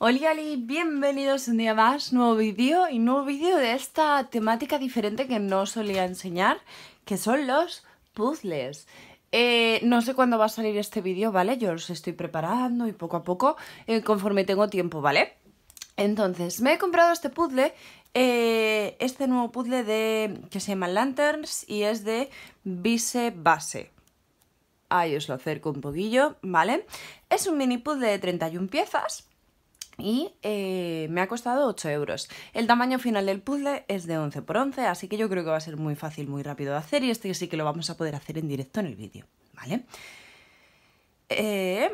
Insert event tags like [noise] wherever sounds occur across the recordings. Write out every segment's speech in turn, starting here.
Hola, y bienvenidos un día más, nuevo vídeo y nuevo vídeo de esta temática diferente que no solía enseñar, que son los puzzles. Eh, no sé cuándo va a salir este vídeo, ¿vale? Yo los estoy preparando y poco a poco, eh, conforme tengo tiempo, ¿vale? Entonces, me he comprado este puzzle, eh, este nuevo puzzle de que se llama Lanterns y es de Vise Base. Ahí os lo acerco un poquillo, ¿vale? Es un mini puzzle de 31 piezas y eh, me ha costado 8 euros. El tamaño final del puzzle es de 11 por 11, así que yo creo que va a ser muy fácil, muy rápido de hacer y este sí que lo vamos a poder hacer en directo en el vídeo, ¿vale? Eh,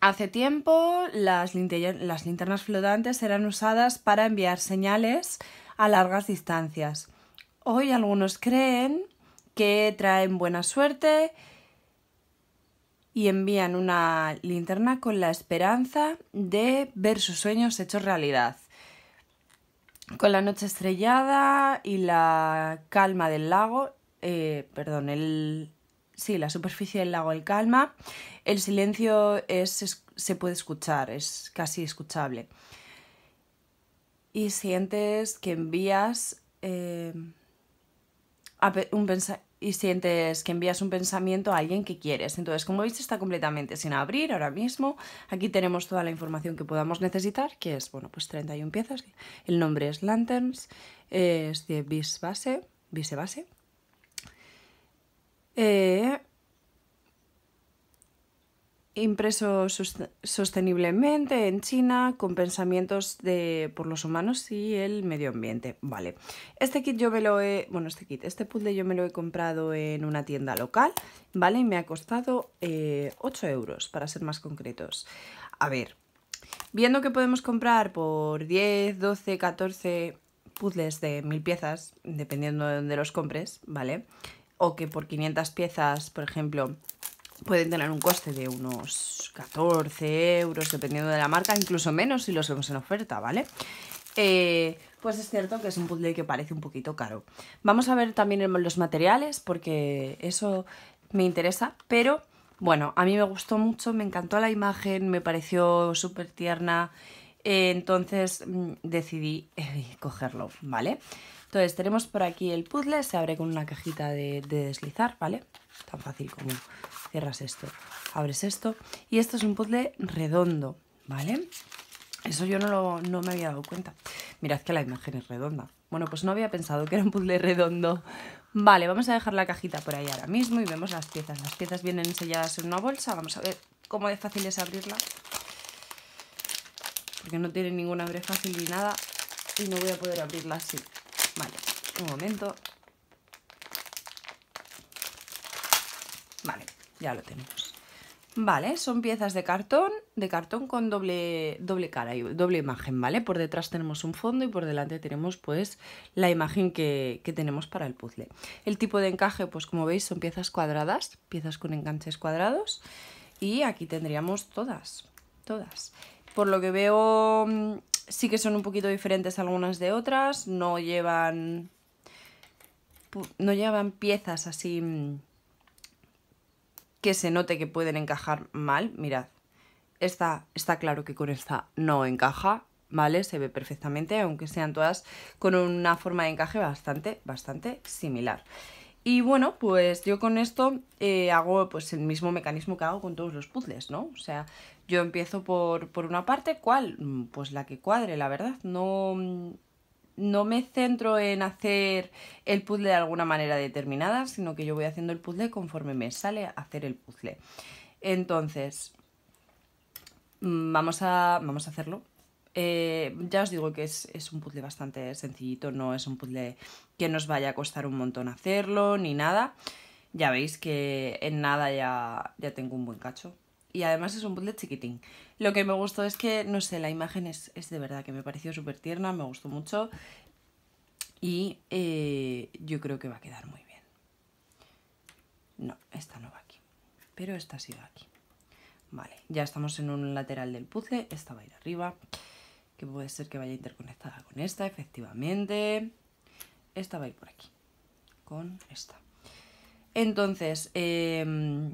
hace tiempo las linternas flotantes eran usadas para enviar señales a largas distancias. Hoy algunos creen que traen buena suerte, y envían una linterna con la esperanza de ver sus sueños hechos realidad. Con la noche estrellada y la calma del lago, eh, perdón, el, sí, la superficie del lago el calma, el silencio es, se puede escuchar, es casi escuchable. Y sientes que envías eh, un pensamiento y sientes que envías un pensamiento a alguien que quieres. Entonces, como veis, está completamente sin abrir ahora mismo. Aquí tenemos toda la información que podamos necesitar, que es, bueno, pues 31 piezas. El nombre es Lanterns, es de Bisbase, base Eh, impreso sosteniblemente en China con pensamientos de, por los humanos y el medio ambiente. Vale, este kit yo me lo he, bueno, este kit, este puzzle yo me lo he comprado en una tienda local, ¿vale? Y me ha costado 8 eh, euros, para ser más concretos. A ver, viendo que podemos comprar por 10, 12, 14 puzzles de mil piezas, dependiendo de dónde los compres, ¿vale? O que por 500 piezas, por ejemplo, pueden tener un coste de unos 14 euros, dependiendo de la marca, incluso menos si los vemos en oferta, ¿vale? Eh, pues es cierto que es un puzzle que parece un poquito caro. Vamos a ver también los materiales, porque eso me interesa, pero bueno, a mí me gustó mucho, me encantó la imagen, me pareció súper tierna, eh, entonces mm, decidí eh, [laughs] cogerlo, ¿vale? Entonces tenemos por aquí el puzzle, se abre con una cajita de deslizar, ¿vale? Tan fácil como cierras esto, abres esto y esto es un puzzle redondo, ¿vale? Eso yo no, no me había dado cuenta. Mirad que la imagen es redonda. Bueno, pues no había pensado que era un puzzle redondo. Vale, vamos a dejar la cajita por ahí ahora mismo y vemos las piezas. Las piezas vienen selladas en una bolsa. Vamos a ver cómo es fácil es abrirla. Porque no tiene ninguna abre fácil ni nada. Y no voy a poder abrirla así. Vale, un momento. Vale, ya lo tenemos. Vale, son piezas de cartón, de cartón con doble, doble cara y doble imagen, ¿vale? Por detrás tenemos un fondo y por delante tenemos pues la imagen que, que tenemos para el puzzle. El tipo de encaje, pues como veis, son piezas cuadradas, piezas con enganches cuadrados y aquí tendríamos todas, todas. Por lo que veo, mm, sí que son un poquito diferentes algunas de otras, no llevan, no llevan piezas así mm, que se note que pueden encajar mal, mirad, esta está claro que con esta no encaja, ¿vale? Se ve perfectamente, aunque sean todas con una forma de encaje bastante, bastante similar. Y bueno, pues yo con esto eh, hago pues el mismo mecanismo que hago con todos los puzzles, ¿no? O sea, yo empiezo por, por una parte, ¿cuál? Mm, pues la que cuadre, la verdad, no no me centro en hacer el puzzle de alguna manera determinada, sino que yo voy haciendo el puzzle conforme me sale hacer el puzzle. Entonces, mm, vamos a, vamos a hacerlo. Eh, ya os digo que es, un puzzle bastante sencillito, no es un puzzle que nos vaya a costar un montón hacerlo ni nada. Ya veis que en nada ya tengo un buen cacho, y además es un puzzle chiquitín. Lo que me gustó es que, no sé, la imagen es, de verdad que me pareció súper tierna, me gustó mucho y eh, yo creo que va a quedar muy bien. No, esta no va aquí, pero esta sí va aquí. Vale, ya estamos en un lateral del puzzle, esta va a ir arriba, que puede ser que vaya interconectada con esta, efectivamente. Esta va a ir por aquí, con esta. Entonces, eh,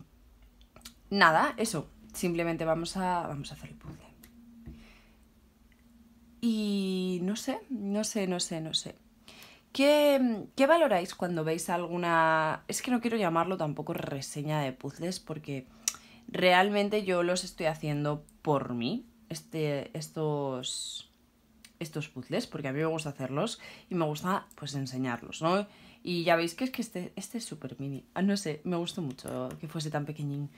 nada, eso. Simplemente vamos a, vamos a hacer el puzzle. Y no sé, no sé, no sé, no sé. ¿Qué, ¿Qué, valoráis cuando veis alguna... Es que no quiero llamarlo tampoco reseña de puzzles porque realmente yo los estoy haciendo por mí, este, estos, estos puzzles, porque a mí me gusta hacerlos y me gusta pues enseñarlos, ¿no? Y ya veis que es que este, este es súper mini. Ah, no sé, me gustó mucho que fuese tan pequeñín.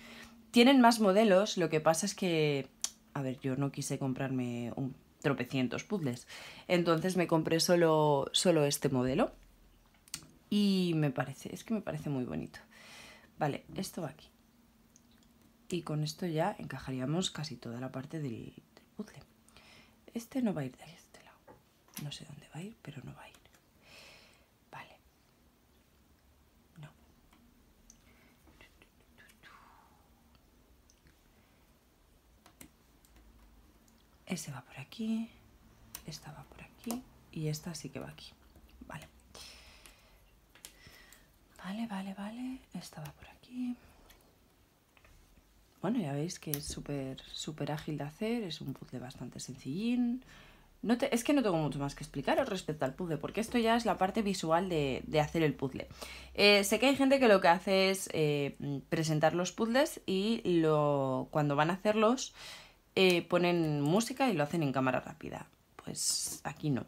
Tienen más modelos, lo que pasa es que, a ver, yo no quise comprarme un tropecientos puzzles, entonces me compré solo, solo este modelo y me parece, es que me parece muy bonito. Vale, esto va aquí. Y con esto ya encajaríamos casi toda la parte del, del puzzle. Este no va a ir de este lado. No sé dónde va a ir, pero no va a ir. Ese va por aquí, esta va por aquí y esta sí que va aquí. Vale. Vale, vale, vale. Esta va por aquí. Bueno, ya veis que es súper súper ágil de hacer, es un puzzle bastante sencillín. No es que no tengo mucho más que explicaros respecto al puzzle, porque esto ya es la parte visual de, hacer el puzzle. Eh, sé que hay gente que lo que hace es eh, presentar los puzzles y lo, cuando van a hacerlos eh, ponen música y lo hacen en cámara rápida. Pues aquí no.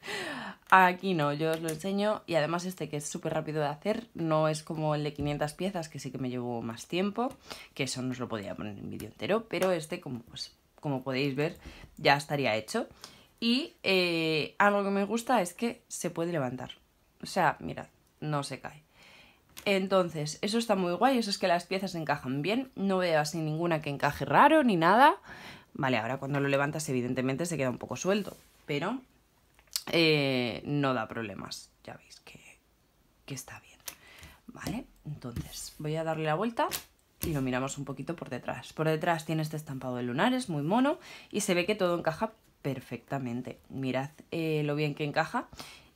[laughs] aquí no, yo os lo enseño. Y además este que es súper rápido de hacer, no es como el de 500 piezas, que sí que me llevó más tiempo, que eso no os lo podía poner en vídeo entero, pero este, como, pues, como podéis ver, ya estaría hecho. Y eh, algo que me gusta es que se puede levantar. O sea, mirad, no se cae. Entonces, eso está muy guay, eso es que las piezas encajan bien, no veo así ninguna que encaje raro ni nada. Vale, ahora cuando lo levantas evidentemente se queda un poco suelto, pero eh, no da problemas, ya veis que, está bien. Vale, entonces voy a darle la vuelta y lo miramos un poquito por detrás. Por detrás tiene este estampado de lunares, muy mono, y se ve que todo encaja perfectamente. Mirad eh, lo bien que encaja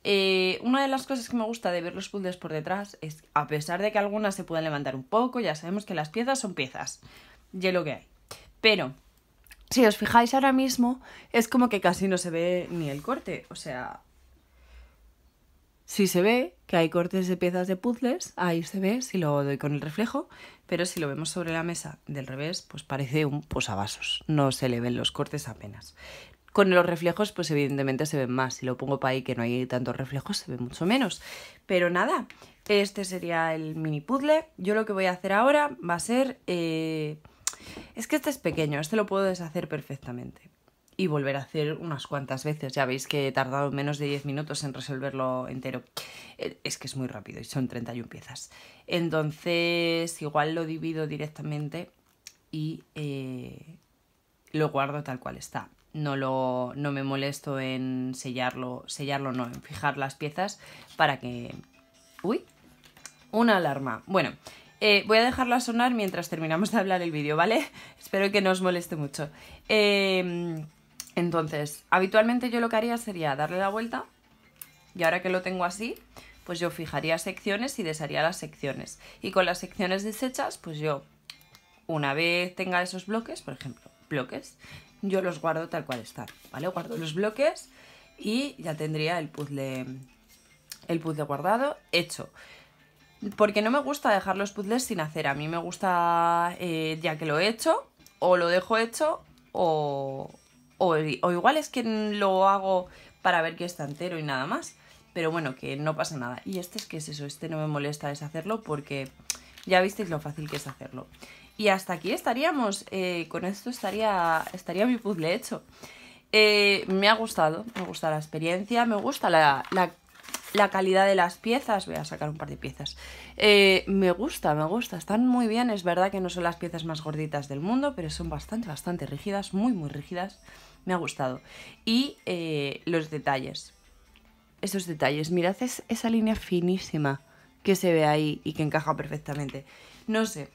eh, una de las cosas que me gusta de ver los puzzles por detrás es, a pesar de que algunas se pueden levantar un poco, ya sabemos que las piezas son piezas, y lo que hay. Pero, si os fijáis ahora mismo, es como que casi no se ve ni el corte, o sea... Si se ve que hay cortes de piezas de puzzles, ahí se ve si lo doy con el reflejo, pero si lo vemos sobre la mesa del revés, pues parece un posavasos, no se le ven los cortes apenas. Con los reflejos, pues evidentemente se ven más. Si lo pongo para ahí que no hay tantos reflejos, se ve mucho menos. Pero nada, este sería el mini puzzle. Yo lo que voy a hacer ahora va a ser... Eh, es que este es pequeño, este lo puedo deshacer perfectamente. Y volver a hacer unas cuantas veces. Ya veis que he tardado menos de 10 minutos en resolverlo entero. Eh, es que es muy rápido y son 31 piezas. Entonces, igual lo divido directamente y eh, lo guardo tal cual está no, lo, no me molesto en sellarlo, sellarlo no, en fijar las piezas para que... ¡Uy! Una alarma. Bueno, eh, voy a dejarla sonar mientras terminamos de hablar el vídeo, ¿vale? [laughs] Espero que no os moleste mucho. Em, entonces, habitualmente yo lo que haría sería darle la vuelta y ahora que lo tengo así, pues yo fijaría secciones y desharía las secciones. Y con las secciones deshechas, pues yo, una vez tenga esos bloques, por ejemplo, bloques, yo los guardo tal cual están, ¿vale? Guardo los bloques y ya tendría el puzzle, el puzzle guardado hecho. Porque no me gusta dejar los puzzles sin hacer, a mí me gusta eh, ya que lo he hecho, o lo dejo hecho, o, o, o igual es que lo hago para ver que está entero y nada más. Pero bueno, que no pasa nada. Y este es que es eso, este no me molesta deshacerlo porque ya visteis lo fácil que es hacerlo. Y hasta aquí estaríamos. Eh, con esto estaría, estaría mi puzzle hecho. Eh, me ha gustado, me gusta la experiencia, me gusta la, calidad de las piezas. Voy a sacar un par de piezas. Eh, me gusta, me gusta, están muy bien. Es verdad que no son las piezas más gorditas del mundo, pero son bastante, bastante rígidas, muy, muy rígidas. Me ha gustado. Y los detalles. Esos detalles. Mirad esa línea finísima que se ve ahí y que encaja perfectamente. No sé,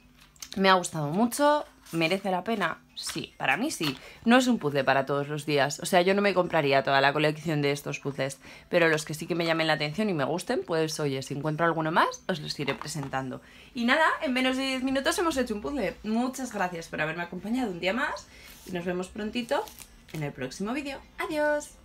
me ha gustado mucho, merece la pena. Sí, para mí sí. No es un puzzle para todos los días. O sea, yo no me compraría toda la colección de estos puzzles. Pero los que sí que me llamen la atención y me gusten, pues oye, si encuentro alguno más, os los iré presentando. Y nada, en menos de 10 minutos hemos hecho un puzzle. Muchas gracias por haberme acompañado un día más. Y nos vemos prontito en el próximo vídeo. ¡Adiós!